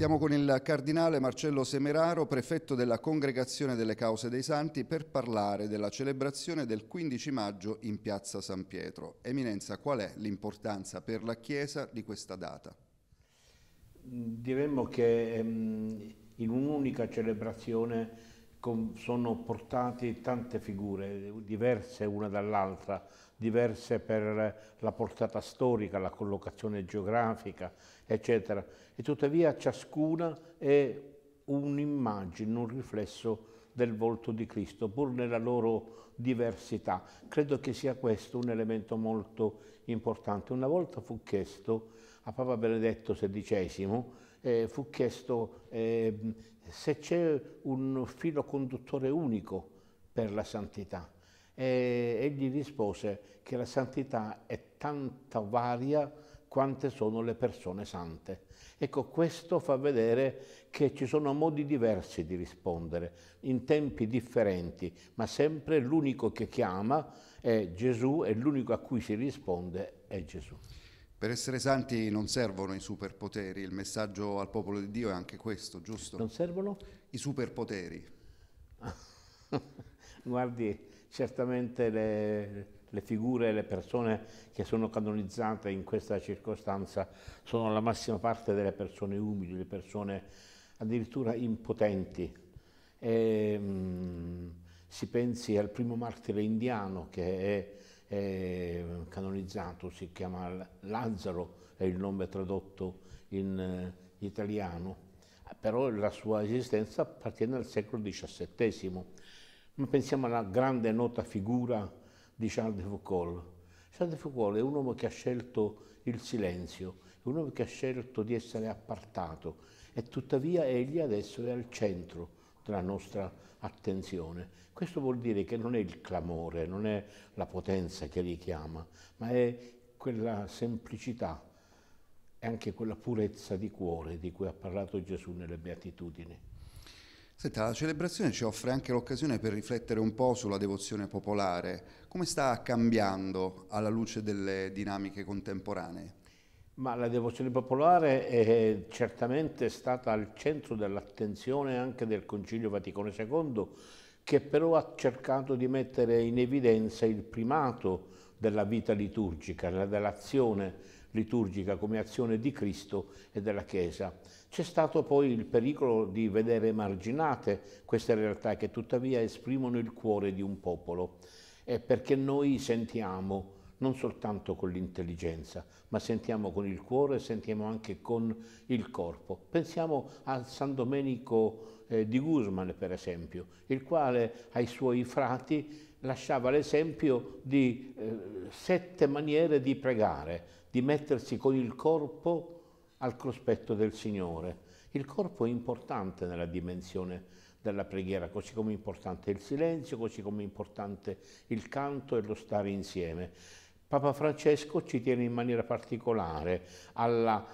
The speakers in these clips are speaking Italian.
Siamo con il cardinale Marcello Semeraro, prefetto della Congregazione delle Cause dei Santi, per parlare della celebrazione del 15 maggio in piazza San Pietro. Eminenza, qual è l'importanza per la Chiesa di questa data? Diremmo che ehm, in un'unica celebrazione sono portati tante figure diverse una dall'altra, diverse per la portata storica, la collocazione geografica, eccetera. E tuttavia ciascuna è un'immagine, un riflesso del volto di Cristo, pur nella loro diversità. Credo che sia questo un elemento molto importante. Una volta fu chiesto a Papa Benedetto XVI, eh, fu chiesto eh, se c'è un filo conduttore unico per la santità. E egli rispose che la santità è tanto varia quante sono le persone sante. Ecco, questo fa vedere che ci sono modi diversi di rispondere, in tempi differenti, ma sempre l'unico che chiama è Gesù e l'unico a cui si risponde è Gesù. Per essere santi non servono i superpoteri, il messaggio al popolo di Dio è anche questo, giusto? Non servono? I superpoteri. Guardi, certamente le, le figure, e le persone che sono canonizzate in questa circostanza sono la massima parte delle persone umili, le persone addirittura impotenti. E, ehm, mh, si pensi al primo martire indiano che è, è canonizzato, si chiama Lazzaro, è il nome tradotto in eh, italiano, però la sua esistenza appartiene al secolo XVII. Ma pensiamo alla grande nota figura di Charles de Foucault. Charles de Foucault è un uomo che ha scelto il silenzio, è un uomo che ha scelto di essere appartato e tuttavia egli adesso è al centro della nostra attenzione. Questo vuol dire che non è il clamore, non è la potenza che richiama, ma è quella semplicità e anche quella purezza di cuore di cui ha parlato Gesù nelle beatitudini. Senta, la celebrazione ci offre anche l'occasione per riflettere un po' sulla devozione popolare. Come sta cambiando alla luce delle dinamiche contemporanee? Ma la devozione popolare è certamente stata al centro dell'attenzione anche del Concilio Vaticano II, che però ha cercato di mettere in evidenza il primato della vita liturgica, la relazione liturgica come azione di Cristo e della Chiesa. C'è stato poi il pericolo di vedere emarginate queste realtà che tuttavia esprimono il cuore di un popolo, è perché noi sentiamo non soltanto con l'intelligenza, ma sentiamo con il cuore, e sentiamo anche con il corpo. Pensiamo a San Domenico eh, di Guzman, per esempio, il quale ai suoi frati lasciava l'esempio di eh, sette maniere di pregare, di mettersi con il corpo al cospetto del Signore. Il corpo è importante nella dimensione della preghiera, così come è importante il silenzio, così come è importante il canto e lo stare insieme. Papa Francesco ci tiene in maniera particolare alla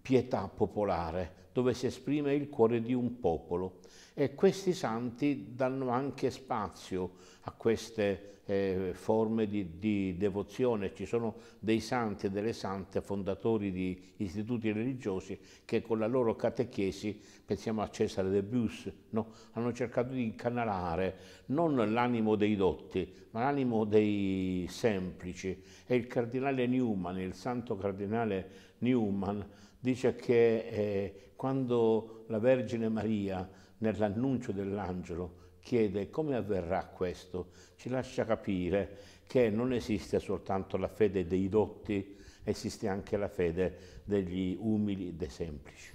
pietà popolare, dove si esprime il cuore di un popolo. E questi santi danno anche spazio a queste eh, forme di, di, devozione. Ci sono dei santi e delle sante fondatori di istituti religiosi che con la loro catechesi, pensiamo a Cesare de Bus, no? hanno cercato di incanalare non l'animo dei dotti, ma l'animo dei semplici. E il cardinale Newman, il santo cardinale Newman, dice che eh, quando la Vergine Maria, nell'annuncio dell'angelo, chiede come avverrà questo, ci lascia capire che non esiste soltanto la fede dei dotti, esiste anche la fede degli umili e dei semplici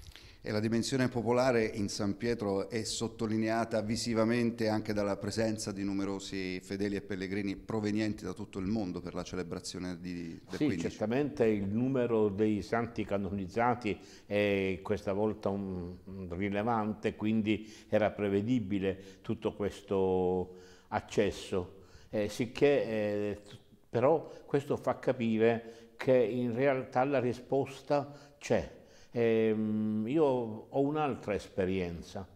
e la dimensione popolare in San Pietro è sottolineata visivamente anche dalla presenza di numerosi fedeli e pellegrini provenienti da tutto il mondo per la celebrazione di, del sì, 15. certamente il numero dei santi canonizzati è questa volta un, un rilevante, quindi era prevedibile tutto questo accesso, eh, sicché eh, però questo fa capire che in realtà la risposta c'è Ehm, io ho un'altra esperienza.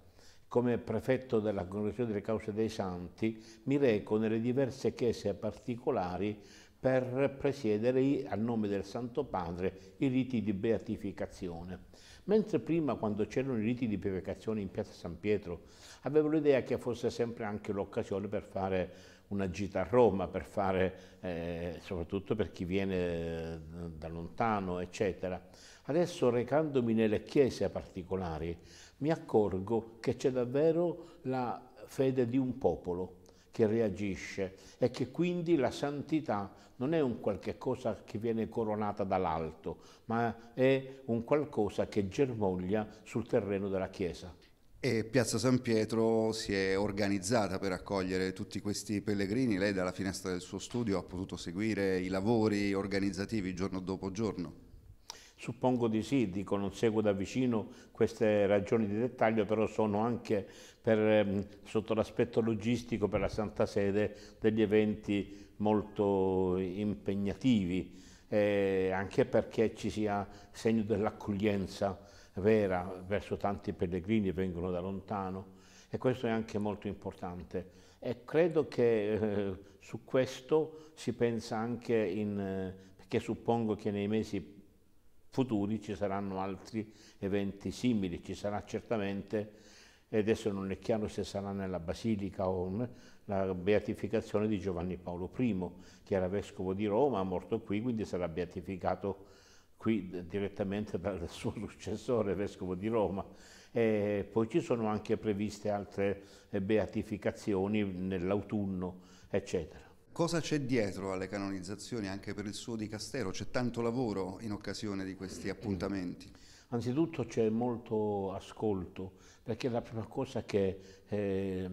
Come prefetto della Congregazione delle Cause dei Santi mi reco nelle diverse chiese particolari per presiedere a nome del Santo Padre i riti di beatificazione. Mentre prima, quando c'erano i riti di beatificazione in piazza San Pietro, avevo l'idea che fosse sempre anche l'occasione per fare una gita a Roma per fare, eh, soprattutto per chi viene eh, da lontano, eccetera. Adesso recandomi nelle chiese particolari mi accorgo che c'è davvero la fede di un popolo che reagisce e che quindi la santità non è un qualche cosa che viene coronata dall'alto, ma è un qualcosa che germoglia sul terreno della Chiesa. E Piazza San Pietro si è organizzata per accogliere tutti questi pellegrini. Lei dalla finestra del suo studio ha potuto seguire i lavori organizzativi giorno dopo giorno? Suppongo di sì, dico non seguo da vicino queste ragioni di dettaglio, però sono anche per, ehm, sotto l'aspetto logistico per la Santa Sede degli eventi molto impegnativi, eh, anche perché ci sia segno dell'accoglienza vera verso tanti pellegrini che vengono da lontano e questo è anche molto importante e credo che eh, su questo si pensa anche in, eh, perché suppongo che nei mesi futuri ci saranno altri eventi simili, ci sarà certamente, e adesso non è chiaro se sarà nella Basilica o un, la beatificazione di Giovanni Paolo I, che era vescovo di Roma, morto qui, quindi sarà beatificato qui direttamente dal suo successore, vescovo di Roma. E poi ci sono anche previste altre eh, beatificazioni nell'autunno, eccetera. Cosa c'è dietro alle canonizzazioni anche per il suo di Castero? C'è tanto lavoro in occasione di questi mm. appuntamenti? Anzitutto c'è molto ascolto, perché la prima cosa che eh,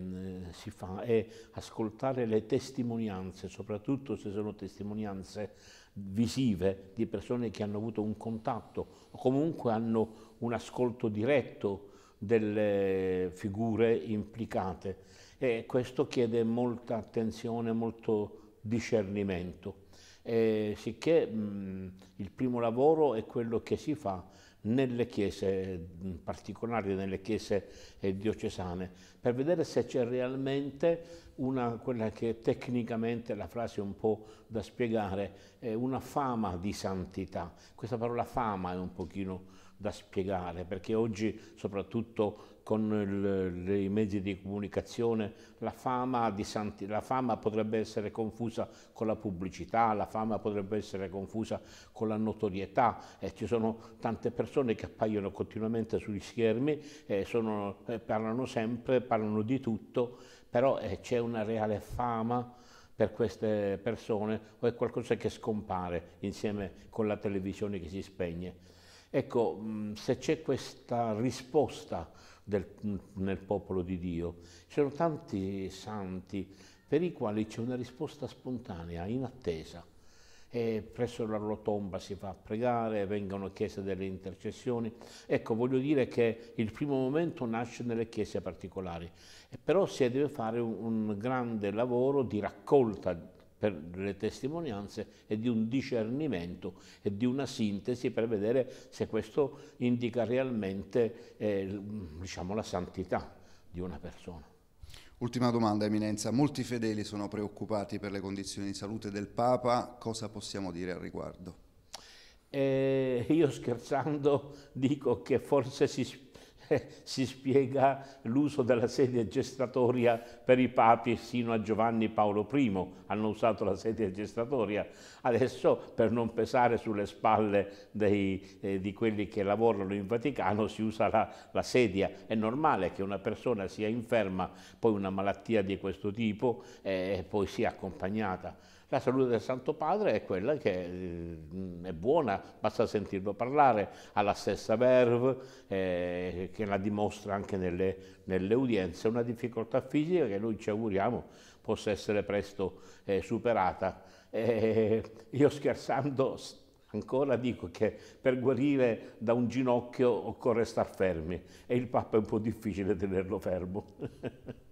si fa è ascoltare le testimonianze, soprattutto se sono testimonianze visive di persone che hanno avuto un contatto o comunque hanno un ascolto diretto delle figure implicate e questo chiede molta attenzione, molto discernimento. E sicché mh, mhmm, il primo lavoro è quello che si fa nelle chiese in mm, particolare nelle chiese eh, diocesane, per vedere se c'è realmente una, quella che tecnicamente la frase è un po' da spiegare, è una fama di santità. Questa parola fama è un pochino da spiegare, perché oggi soprattutto con il, i mezzi di comunicazione, la fama, di Santi, la fama potrebbe essere confusa con la pubblicità, la fama potrebbe essere confusa con la notorietà, eh, ci sono tante persone che appaiono continuamente sugli schermi, eh, sono, eh, parlano sempre, parlano di tutto, però eh, c'è una reale fama per queste persone o è qualcosa che scompare insieme con la televisione che si spegne. Ecco, mm, se c'è questa risposta del, mm, nel popolo di Dio, ci sono tanti santi per i quali c'è una risposta spontanea, inattesa. E presso la loro tomba si fa pregare, vengono chiese delle intercessioni. Ecco, voglio dire che il primo momento nasce nelle chiese particolari, però si deve fare un, un grande lavoro di raccolta per le testimonianze e di un discernimento e di una sintesi per vedere se questo indica realmente eh, diciamo, la santità di una persona. Ultima domanda, Eminenza. Molti fedeli sono preoccupati per le condizioni di salute del Papa, cosa possiamo dire al riguardo? Eh, io scherzando dico che forse si spiega si spiega l'uso della sedia gestatoria per i papi sino a Giovanni Paolo I, hanno usato la sedia gestatoria. Adesso per non pesare sulle spalle dei, eh, di quelli che lavorano in Vaticano si usa la, la sedia. È normale che una persona sia inferma, poi una malattia di questo tipo eh, e eh, poi sia accompagnata la salute del Santo Padre è quella che eh, è buona, basta sentirlo parlare, ha la stessa verve eh, che la dimostra anche nelle, nelle udienze, una difficoltà fisica che noi ci auguriamo possa essere presto eh, superata. Eh, io scherzando ancora dico che per guarire da un ginocchio occorre star fermi e il Papa è un po' difficile tenerlo fermo.